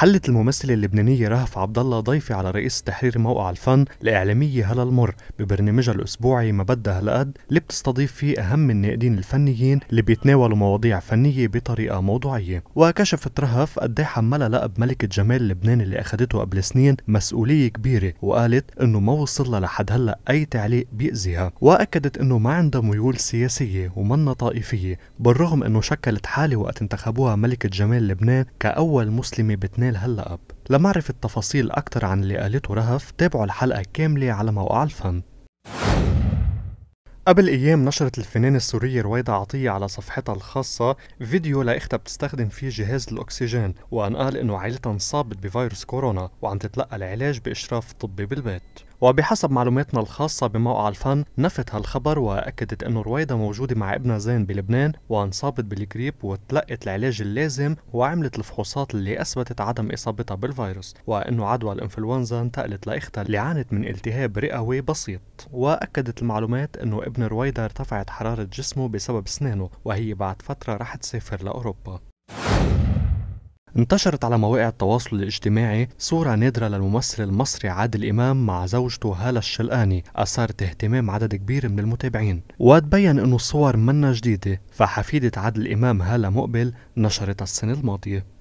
حلت الممثلة اللبنانية رهف عبد الله ضيفي على رئيس تحرير موقع الفن الإعلامية هلا المر ببرنامجها الأسبوعي ما بدها هالقد اللي بتستضيف فيه أهم الناقدين الفنيين اللي بيتناولوا مواضيع فنية بطريقة موضوعية وكشفت رهف قد ايه حملها لقب ملكة جمال لبنان اللي أخدته قبل سنين مسؤولية كبيرة وقالت إنه ما وصلها لحد هلا أي تعليق بيأذيها وأكدت إنه ما عندها ميول سياسية ومنا طائفية بالرغم إنه شكلت حالة وقت انتخبوها ملكة جمال لبنان كأول مسلمة بتنام كمال هلا أب لمعرفة تفاصيل أكثر عن اللي قالته رهف تابعوا الحلقة كاملة على موقع الفن قبل ايام نشرت الفنانة السورية رويدة عطية على صفحتها الخاصة فيديو لاختها بتستخدم فيه جهاز الاكسجين وأن قال انه عائلتها انصابت بفيروس كورونا وعم تتلقى العلاج باشراف طبي بالبيت وبحسب معلوماتنا الخاصة بموقع الفن نفت هالخبر وأكدت أنه رويدا موجودة مع ابنها زين بلبنان وانصابت بالجريب وتلقت العلاج اللازم وعملت الفحوصات اللي أثبتت عدم إصابتها بالفيروس وأنه عدوى الإنفلونزا انتقلت لإختها اللي عانت من التهاب رئوي بسيط وأكدت المعلومات أنه ابن رويدا ارتفعت حرارة جسمه بسبب سنانه وهي بعد فترة رح تسافر لأوروبا انتشرت على مواقع التواصل الاجتماعي صورة نادرة للممثل المصري عادل إمام مع زوجته هالة الشلقاني أثارت اهتمام عدد كبير من المتابعين وتبين أن الصور منا جديدة فحفيدة عادل إمام هالة مقبل نشرتها السنة الماضية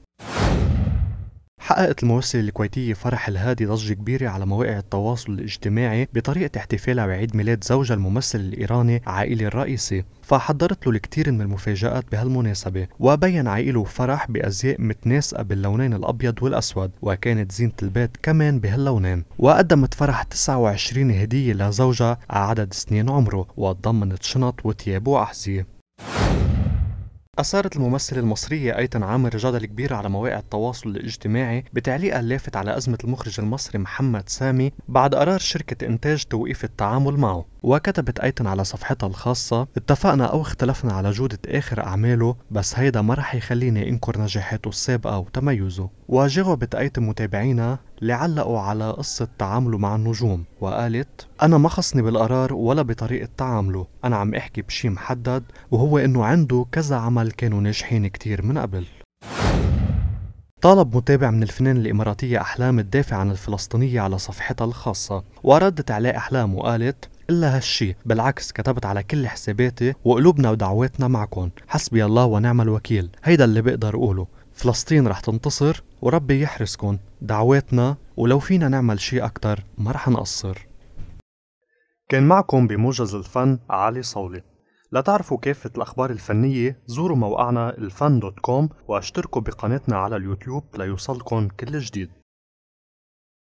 حققت الممثلة الكويتية فرح الهادي ضجة كبيرة على مواقع التواصل الاجتماعي بطريقة احتفالها بعيد ميلاد زوجها الممثل الإيراني عائلي الرئيسي فحضرت له الكثير من المفاجآت بهالمناسبة وبين عائله وفرح بأزياء متناسقة باللونين الأبيض والأسود وكانت زينة البيت كمان بهاللونين وقدمت فرح 29 هدية لزوجها عدد سنين عمره وتضمنت شنط وثياب وأحذية أثارت الممثلة المصرية أيتن عامر جدل كبير على مواقع التواصل الاجتماعي بتعليقها اللافت على أزمة المخرج المصري محمد سامي بعد قرار شركة إنتاج توقيف التعامل معه وكتبت أيتن على صفحتها الخاصة اتفقنا أو اختلفنا على جودة آخر أعماله بس هيدا ما رح يخليني أنكر نجاحاته السابقة وتميزه وجاوبت أيتن متابعينا لعلقوا على قصة تعامله مع النجوم وقالت أنا ما خصني بالقرار ولا بطريقة تعامله أنا عم أحكي بشي محدد وهو إنه عنده كذا عمل كانوا ناجحين كتير من قبل طالب متابع من الفنان الإماراتية أحلام تدافع عن الفلسطينية على صفحتها الخاصة وردت عليه أحلام وقالت إلا هالشي بالعكس كتبت على كل حساباتي وقلوبنا ودعواتنا معكم حسبي الله ونعم الوكيل هيدا اللي بقدر أقوله فلسطين رح تنتصر وربي يحرسكن دعواتنا ولو فينا نعمل شيء أكتر ما رح نقصر كان معكم بموجز الفن علي صولي لتعرفوا كافة الأخبار الفنية زوروا موقعنا الفن دوت كوم واشتركوا بقناتنا على اليوتيوب ليوصلكم كل جديد